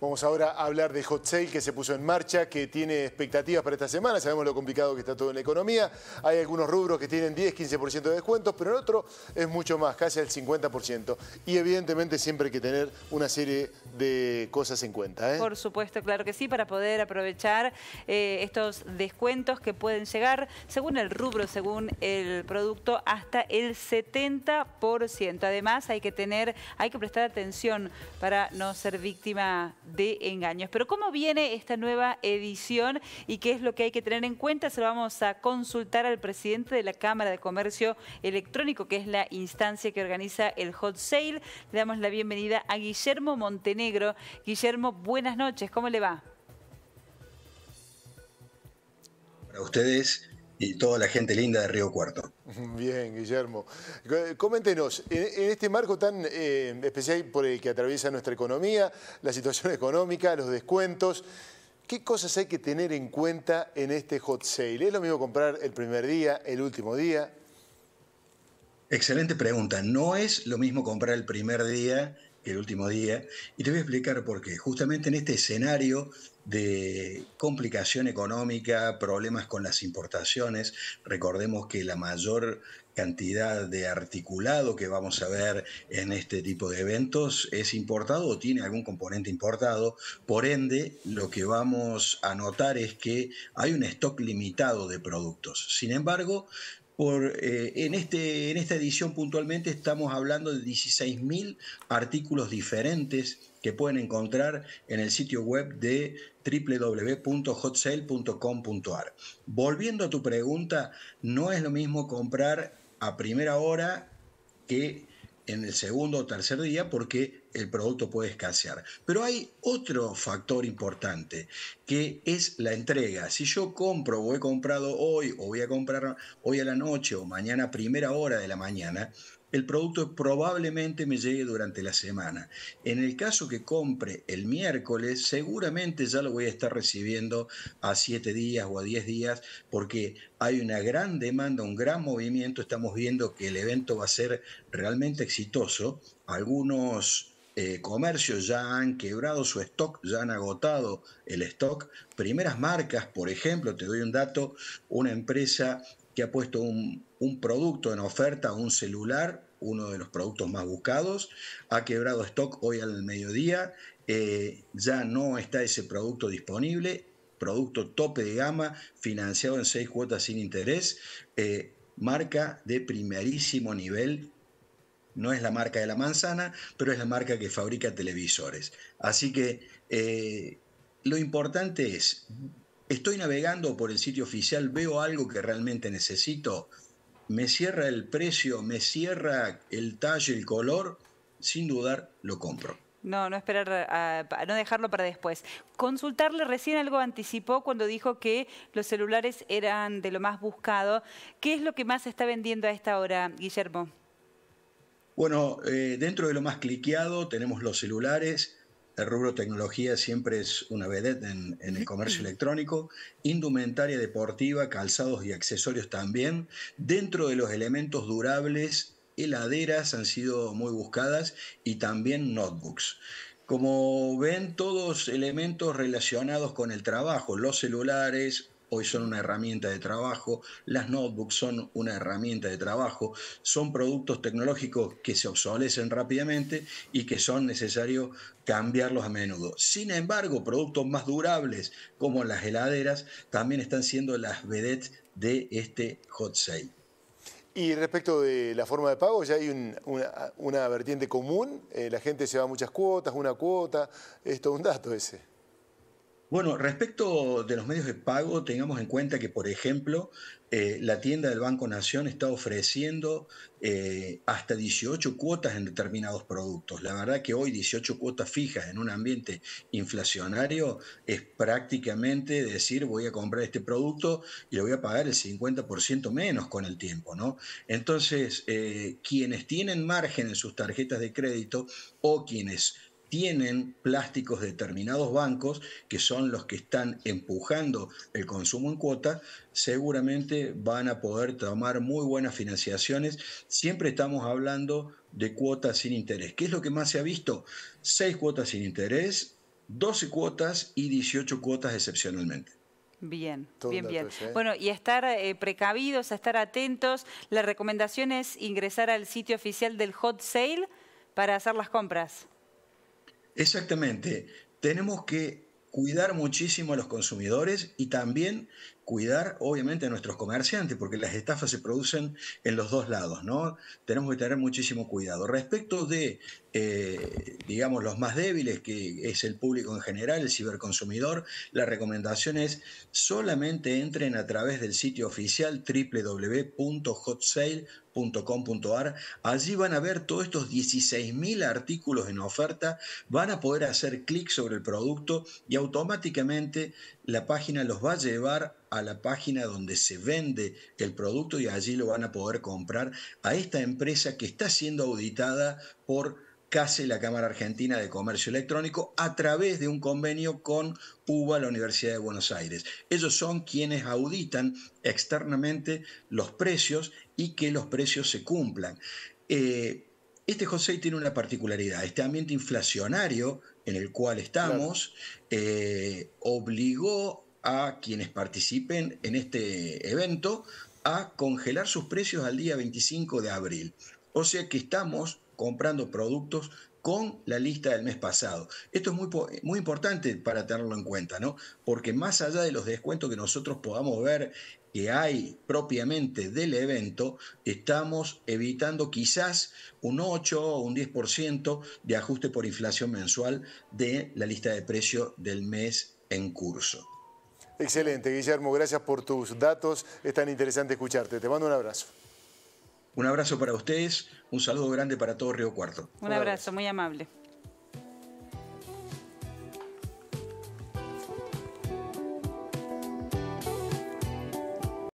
Vamos ahora a hablar de Hot Sale que se puso en marcha, que tiene expectativas para esta semana. Sabemos lo complicado que está todo en la economía. Hay algunos rubros que tienen 10, 15% de descuentos, pero en otro es mucho más, casi el 50%. Y evidentemente siempre hay que tener una serie de cosas en cuenta. ¿eh? Por supuesto, claro que sí, para poder aprovechar eh, estos descuentos que pueden llegar, según el rubro, según el producto, hasta el 70%. Además, hay que tener, hay que prestar atención para no ser víctima de engaños. Pero ¿cómo viene esta nueva edición y qué es lo que hay que tener en cuenta? Se lo vamos a consultar al presidente de la Cámara de Comercio Electrónico, que es la instancia que organiza el Hot Sale. Le damos la bienvenida a Guillermo Montenegro. Guillermo, buenas noches, ¿cómo le va? Para ustedes, y toda la gente linda de Río Cuarto. Bien, Guillermo. Eh, coméntenos, en, este marco tan eh, especial por el que atraviesa nuestra economía, la situación económica, los descuentos, ¿qué cosas hay que tener en cuenta en este hot sale? ¿Es lo mismo comprar el primer día, el último día? Excelente pregunta. No es lo mismo comprar el primer día el último día, y te voy a explicar por qué. Justamente en este escenario de complicación económica, problemas con las importaciones, recordemos que la mayor cantidad de articulado que vamos a ver en este tipo de eventos es importado o tiene algún componente importado. Por ende, lo que vamos a notar es que hay un stock limitado de productos. Sin embargo, eh, en, este, en esta edición puntualmente estamos hablando de 16.000 artículos diferentes que pueden encontrar en el sitio web de www.hotsale.com.ar. Volviendo a tu pregunta, no es lo mismo comprar a primera hora que en el segundo o tercer día porque el producto puede escasear. Pero hay otro factor importante, que es la entrega. Si yo compro o he comprado hoy o voy a comprar hoy a la noche o mañana a primera hora de la mañana, el producto probablemente me llegue durante la semana. En el caso que compre el miércoles, seguramente ya lo voy a estar recibiendo a 7 días o a 10 días, porque hay una gran demanda, un gran movimiento. Estamos viendo que el evento va a ser realmente exitoso. Algunos eh, comercio ya han quebrado su stock, ya han agotado el stock. Primeras marcas, por ejemplo, te doy un dato, una empresa que ha puesto un, producto en oferta, un celular, uno de los productos más buscados, ha quebrado stock hoy al mediodía, eh, ya no está ese producto disponible, producto tope de gama, financiado en seis cuotas sin interés, eh, marca de primerísimo nivel no es la marca de la manzana, pero es la marca que fabrica televisores. Así que eh, lo importante es, estoy navegando por el sitio oficial, veo algo que realmente necesito, me cierra el precio, me cierra el tallo, el color, sin dudar lo compro. No, no esperar, ah, no dejarlo para después. Consultarle recién algo anticipó cuando dijo que los celulares eran de lo más buscado. ¿Qué es lo que más se está vendiendo a esta hora, Guillermo? Bueno, eh, dentro de lo más cliqueado tenemos los celulares. El rubro tecnología siempre es una vedette en, en, el comercio electrónico. Indumentaria deportiva, calzados y accesorios también. Dentro de los elementos durables, heladeras han sido muy buscadas y también notebooks. Como ven, todos elementos relacionados con el trabajo, los celulares, hoy son una herramienta de trabajo, las notebooks son una herramienta de trabajo, son productos tecnológicos que se obsolecen rápidamente y que son necesarios cambiarlos a menudo. Sin embargo, productos más durables como las heladeras también están siendo las vedettes de este hot sale. Y respecto de la forma de pago, ya hay una, vertiente común, eh, la gente se va a muchas cuotas, una cuota, es un dato ese. Bueno, respecto de los medios de pago, tengamos en cuenta que, por ejemplo, eh, la tienda del Banco Nación está ofreciendo eh, hasta 18 cuotas en determinados productos. La verdad que hoy 18 cuotas fijas en un ambiente inflacionario es prácticamente decir voy a comprar este producto y lo voy a pagar el 50% menos con el tiempo, ¿no? Entonces, eh, quienes tienen margen en sus tarjetas de crédito o quienes tienen plásticos de determinados bancos, que son los que están empujando el consumo en cuota, seguramente van a poder tomar muy buenas financiaciones. Siempre estamos hablando de cuotas sin interés. ¿Qué es lo que más se ha visto? Seis cuotas sin interés, 12 cuotas y 18 cuotas excepcionalmente. Bien, bien, bien. ¿eh? Bueno, y estar eh, precavidos, estar atentos. La recomendación es ingresar al sitio oficial del Hot Sale para hacer las compras. Exactamente. Tenemos que cuidar muchísimo a los consumidores y también cuidar, obviamente, a nuestros comerciantes, porque las estafas se producen en los dos lados, ¿no? Tenemos que tener muchísimo cuidado. Respecto de, eh, digamos, los más débiles, que es el público en general, el ciberconsumidor, la recomendación es solamente entren a través del sitio oficial www.hotsale.com Allí van a ver todos estos 16.000 artículos en oferta, van a poder hacer clic sobre el producto y automáticamente la página los va a llevar a la página donde se vende el producto y allí lo van a poder comprar a esta empresa que está siendo auditada por CASE, la Cámara Argentina de Comercio Electrónico, a través de un convenio con UBA, la Universidad de Buenos Aires. Ellos son quienes auditan externamente los precios y que los precios se cumplan. Eh, este José tiene una particularidad, este ambiente inflacionario en el cual estamos eh, obligó a quienes participen en este evento a congelar sus precios al día 25 de abril. O sea que estamos comprando productos con la lista del mes pasado. Esto es muy, muy importante para tenerlo en cuenta, ¿no? Porque más allá de los descuentos que nosotros podamos ver que hay propiamente del evento, estamos evitando quizás un 8 o un 10% de ajuste por inflación mensual de la lista de precios del mes en curso. Excelente, Guillermo. Gracias por tus datos. Es tan interesante escucharte. Te mando un abrazo. Un abrazo para ustedes, un saludo grande para todo Río Cuarto. Un abrazo, muy amable.